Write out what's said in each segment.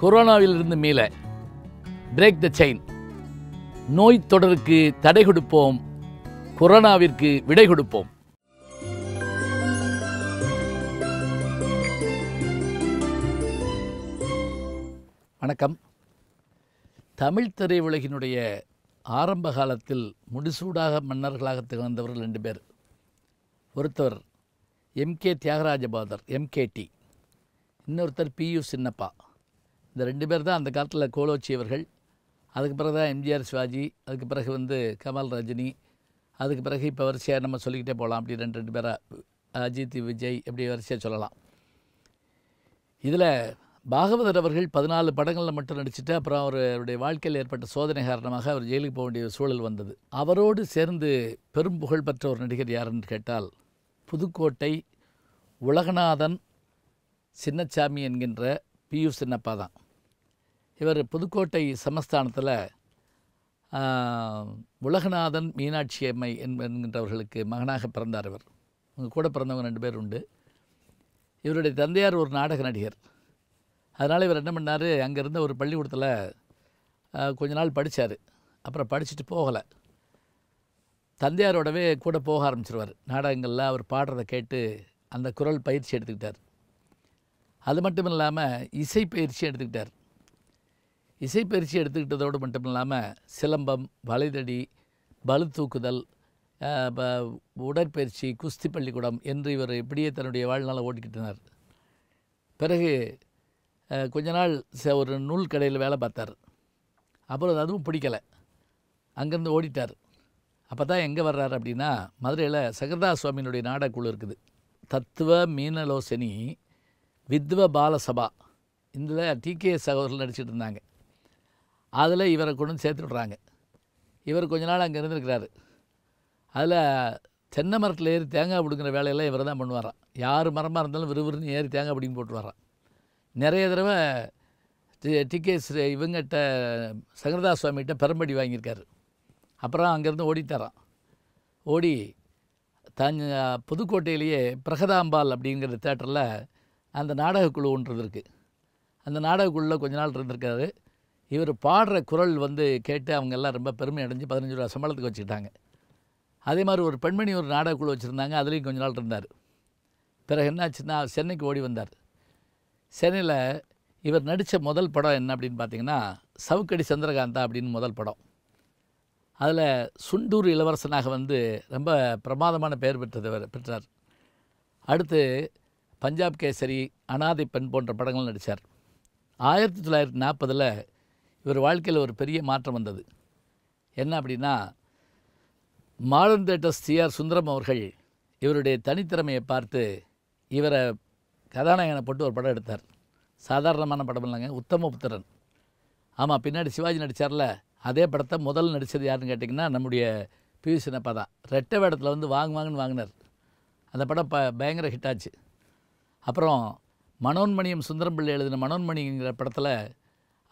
கொரோனாவிலிருந்து மீள break the chain நோய் தொடருக்கு தடை கொடுப்போம் கொரோனாவிற்கு விடை கொடுப்போம் வணக்கம் தமிழ் திரையுலகினுடைய ஆரம்ப காலத்தில் முடிசூடாக மன்னர்களாக திகழ்ந்தவர்கள் ரெண்டு பேர் ஒருத்தவர் எம்கே தியாகராஜபாதர் எம்கேடி இன்னொருத்தர் பியு சின்னப்பா இந்த ரெண்டு பேர் தான் அந்த காலத்தில் கோலோச்சியவர்கள் அதுக்கு பிறகு தான் எம்ஜிஆர் சிவாஜி அதுக்கு பிறகு வந்து கமல் ரஜினி அதுக்கு பிறகு இப்போ வரிசையாக நம்ம சொல்லிக்கிட்டே போகலாம் அப்படி ரெண்டு ரெண்டு பேராக அஜித் விஜய் இப்படி வரிசையாக சொல்லலாம் இதில் பாகவதர் அவர்கள் பதினாலு படங்களில் மட்டும் நடிச்சுட்டு அப்புறம் அவருடைய வாழ்க்கையில் ஏற்பட்ட சோதனை காரணமாக அவர் ஜெயிலுக்கு போக வேண்டிய சூழல் வந்தது அவரோடு சேர்ந்து பெரும் புகழ் பெற்ற ஒரு நடிகர் யாருன்னு கேட்டால் புதுக்கோட்டை உலகநாதன் சின்னச்சாமி என்கின்ற பியூ சின்னப்பா தான் இவர் புதுக்கோட்டை சமஸ்தானத்தில் உலகநாதன் மீனாட்சி அம்மை என்கின்றவர்களுக்கு மகனாக பிறந்தார் இவர் உங்கள் கூட பிறந்தவங்க ரெண்டு பேர் உண்டு இவருடைய தந்தையார் ஒரு நாடக நடிகர் அதனால் இவர் என்ன பண்ணார் அங்கேருந்த ஒரு பள்ளிக்கூடத்தில் கொஞ்ச நாள் படித்தார் அப்புறம் படிச்சுட்டு போகலை தந்தையாரோடவே கூட போக ஆரம்பிச்சிருவார் நாடகங்களில் அவர் பாடுறதை கேட்டு அந்த குரல் பயிற்சி எடுத்துக்கிட்டார் அது மட்டும் இல்லாமல் இசை பயிற்சி எடுத்துக்கிட்டார் இசைப்பயிற்சி எடுத்துக்கிட்டதோடு மட்டும் இல்லாமல் சிலம்பம் வளைதடி பலு தூக்குதல் உடற்பயிற்சி குஸ்தி பள்ளிக்கூடம் என்று இவர் இப்படியே தன்னுடைய வாழ்நாளை ஓட்டிக்கிட்டனர் பிறகு கொஞ்ச நாள் ச ஒரு நூல் கடையில் வேலை பார்த்தார் அப்புறம் அதுவும் பிடிக்கலை அங்கேருந்து ஓடிட்டார் அப்போ தான் எங்கே வர்றார் அப்படின்னா மதுரையில் சகர்தா சுவாமியினுடைய நாடக்குழு இருக்குது தத்துவ மீனலோசனி வித்வ பாலசபா இதில் டிகே சகோதரர் நடிச்சிட்டு இருந்தாங்க அதில் இவரை கொண்டு சேர்த்து விட்றாங்க இவர் கொஞ்ச நாள் அங்கே இருந்திருக்கிறாரு அதில் தென்னை மரத்தில் ஏறி தேங்காய் பிடுங்கிற வேலையெல்லாம் இவர் தான் பண்ணுவாராம் யார் மரமாக இருந்தாலும் விறுவிறுன்னு ஏறி தேங்காய் பிடிங்கி போட்டு வரான் நிறைய தடவை டிகேஸ் இவங்ககிட்ட சங்கரதாஸ் சுவாமிகிட்ட பெரம்படி வாங்கியிருக்காரு அப்புறம் அங்கேருந்து ஓடித்தரான் ஓடி தஞ்ச புதுக்கோட்டையிலேயே பிரகதாம்பால் அப்படிங்கிற தேட்டரில் அந்த நாடகக்குழு ஒன்று இருக்குது அந்த நாடகக்குழுவில் கொஞ்ச நாள் இருந்திருக்காரு இவர் பாடுற குரல் வந்து கேட்டு அவங்க எல்லாம் ரொம்ப பெருமை அடைஞ்சு பதினஞ்சு ரூபா சம்பளத்துக்கு வச்சுக்கிட்டாங்க அதே மாதிரி ஒரு பெண்மணி ஒரு நாடகக்குழு வச்சுருந்தாங்க அதுலேயும் கொஞ்ச நாள் இருந்தார் பிறகு என்னாச்சுன்னா சென்னைக்கு ஓடி வந்தார் சென்னையில் இவர் நடித்த முதல் படம் என்ன அப்படின்னு பார்த்தீங்கன்னா சவுக்கடி சந்திரகாந்தா அப்படின்னு முதல் படம் அதில் சுண்டூர் இளவரசனாக வந்து ரொம்ப பிரமாதமான பெயர் பெற்றவர் பெற்றார் அடுத்து பஞ்சாப் கேசரி அனாதை பெண் போன்ற படங்கள் நடித்தார் ஆயிரத்தி தொள்ளாயிரத்தி நாற்பதில் இவர் வாழ்க்கையில் ஒரு பெரிய மாற்றம் வந்தது என்ன அப்படின்னா மாடர்ன் தேட்டர் சிஆர் சுந்தரம் அவர்கள் இவருடைய தனித்திறமையை பார்த்து இவரை கதாநாயகனை போட்டு ஒரு படம் எடுத்தார் சாதாரணமான படம் இல்லைங்க உத்தம புத்திரன் ஆமாம் பின்னாடி சிவாஜி நடித்தார்ல அதே படத்தை முதல் நடித்தது யாருன்னு கேட்டிங்கன்னா நம்முடைய பிவி சின்னப்பா தான் ரெட்டை வேடத்தில் வந்து வாங்குவாங்கன்னு வாங்கினார் அந்த படம் ப பயங்கர ஹிட் ஆச்சு அப்புறம் மனோன்மணியம் சுந்தரம் பிள்ளை எழுதின மனோன்மணிங்கிற படத்தில்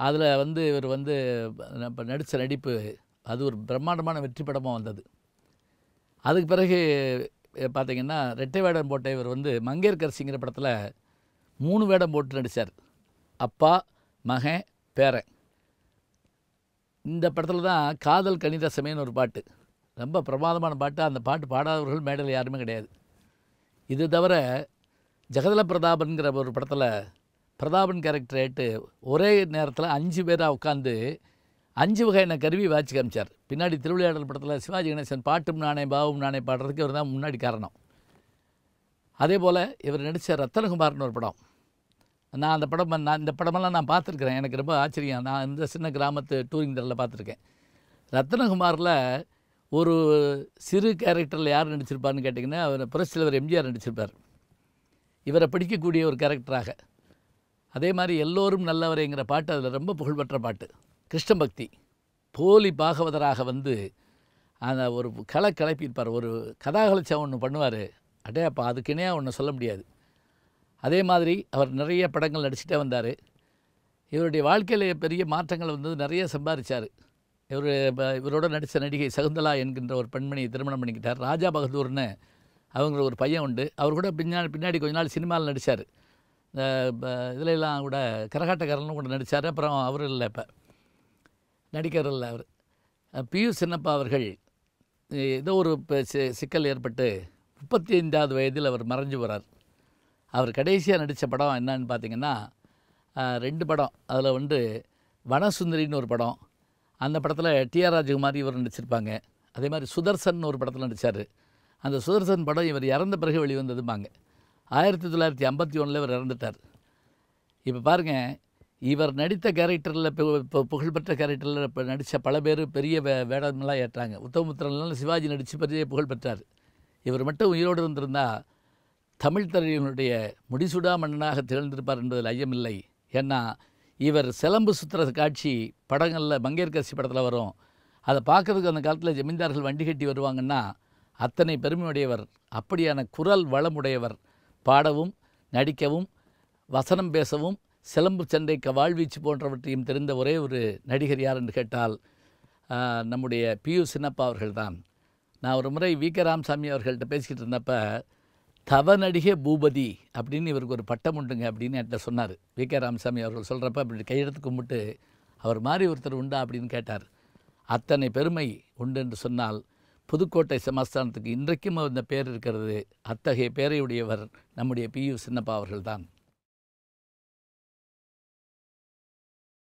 அதில் வந்து இவர் வந்து இப்போ நடித்த நடிப்பு அது ஒரு பிரம்மாண்டமான வெற்றி படமாக வந்தது அதுக்கு பிறகு பார்த்திங்கன்னா ரெட்டை வேடம் போட்ட இவர் வந்து மங்கேற்கரசிங்கிற படத்தில் மூணு வேடம் போட்டு நடித்தார் அப்பா மகன் பேரன் இந்த படத்தில் தான் காதல் கணித சமயம்னு ஒரு பாட்டு ரொம்ப பிரமாதமான பாட்டு அந்த பாட்டு பாடாதவர்கள் மேடையில் யாருமே கிடையாது இது தவிர ஜெகதல பிரதாபன்கிற ஒரு படத்தில் பிரதாபன் கேரக்டரேட்டு ஒரே நேரத்தில் அஞ்சு பேராக உட்காந்து அஞ்சு வகையான கருவி வாட்சி காமிச்சார் பின்னாடி திருவிளையாடல் படத்தில் சிவாஜி கணேசன் பாட்டும் நானே பாவும் நானே பாடுறதுக்கு இவர் தான் முன்னாடி காரணம் அதே போல் இவர் நடித்த ரத்தனகுமார்னு ஒரு படம் நான் அந்த படம் நான் இந்த படமெல்லாம் நான் பார்த்துருக்குறேன் எனக்கு ரொம்ப ஆச்சரியம் நான் இந்த சின்ன கிராமத்து டூரிங் தரில் பார்த்துருக்கேன் ரத்தனகுமாரில் ஒரு சிறு கேரக்டரில் யார் நடிச்சிருப்பார்னு கேட்டிங்கன்னா அவர் புரட்சித்தலைவர் எம்ஜிஆர் நடிச்சிருப்பார் இவரை பிடிக்கக்கூடிய ஒரு கேரக்டராக அதே மாதிரி எல்லோரும் நல்லவரேங்கிற பாட்டு அதில் ரொம்ப புகழ்பெற்ற பாட்டு கிருஷ்ண பக்தி போலி பாகவதராக வந்து அந்த ஒரு களை கிளப்பியிருப்பார் ஒரு கதாகலச்சம் ஒன்று பண்ணுவார் அடே அப்போ அதுக்குனே ஒன்று சொல்ல முடியாது அதே மாதிரி அவர் நிறைய படங்கள் நடிச்சுட்டே வந்தார் இவருடைய வாழ்க்கையில் பெரிய மாற்றங்கள் வந்து நிறைய சம்பாதிச்சார் இவர் இவரோட நடித்த நடிகை சகுந்தலா என்கின்ற ஒரு பெண்மணியை திருமணம் பண்ணிக்கிட்டார் ராஜா பகதூர்னு அவங்கள ஒரு பையன் உண்டு அவர் கூட பின்னாடி பின்னாடி கொஞ்ச நாள் சினிமாவில் நடித்தார் இந்த கூட கரகாட்டக்காரனும் கூட நடித்தார் அப்புறம் அவர் இல்லை இப்போ நடிகர் இல்லை அவர் பியூ சின்னப்பா அவர்கள் ஏதோ ஒரு சிக்கல் ஏற்பட்டு முப்பத்தி ஐந்தாவது வயதில் அவர் மறைஞ்சு போகிறார் அவர் கடைசியாக நடித்த படம் என்னன்னு பார்த்தீங்கன்னா ரெண்டு படம் அதில் வந்து வனசுந்தரின்னு ஒரு படம் அந்த படத்தில் டிஆர் ராஜகுமார் இவர் நடிச்சிருப்பாங்க அதே மாதிரி சுதர்சன் ஒரு படத்தில் நடித்தார் அந்த சுதர்சன் படம் இவர் இறந்த பிறகு வெளிவந்ததும்பாங்க ஆயிரத்தி தொள்ளாயிரத்தி ஐம்பத்தி ஒன்றில் இவர் இறந்துட்டார் இப்போ பாருங்கள் இவர் நடித்த கேரக்டரில் இப்போ புகழ்பெற்ற கேரக்டரில் இப்போ நடித்த பல பேர் பெரிய வே வேடமெல்லாம் ஏற்றாங்க உத்தமபுத்திரன்லாம் சிவாஜி நடித்து பெரிய புகழ் பெற்றார் இவர் மட்டும் உயிரோடு இருந்திருந்தால் தமிழ் தலைவனுடைய முடிசுடா மன்னனாக திகழ்ந்திருப்பார் என்பதில் ஐயமில்லை ஏன்னா இவர் சிலம்பு சுத்துற காட்சி படங்களில் மங்கையர்கரசி படத்தில் வரும் அதை பார்க்கறதுக்கு அந்த காலத்தில் ஜமீன்தார்கள் வண்டி கட்டி வருவாங்கன்னா அத்தனை பெருமையுடையவர் அப்படியான குரல் வளமுடையவர் பாடவும் நடிக்கவும் வசனம் பேசவும் சிலம்பு சண்டை வாழ்வீச்சு போன்றவற்றையும் தெரிந்த ஒரே ஒரு நடிகர் யார் என்று கேட்டால் நம்முடைய பியு சின்னப்பா அவர்கள் தான் நான் ஒரு முறை வி கே ராமசாமி அவர்கள்ட்ட பேசிக்கிட்டு இருந்தப்போ தவ நடிகை பூபதி அப்படின்னு இவருக்கு ஒரு பட்டம் உண்டுங்க அப்படின்னு என்கிட்ட சொன்னார் வி கே ராமசாமி அவர்கள் சொல்கிறப்ப அப்படி கையெழுத்து கும்பிட்டு அவர் மாதிரி ஒருத்தர் உண்டா அப்படின்னு கேட்டார் அத்தனை பெருமை உண்டு என்று சொன்னால் புதுக்கோட்டை சமஸ்தானத்துக்கு இன்றைக்கும் அந்த பேர் இருக்கிறது அத்தகைய பேரையுடையவர் நம்முடைய பியு சின்னப்பா அவர்கள்தான்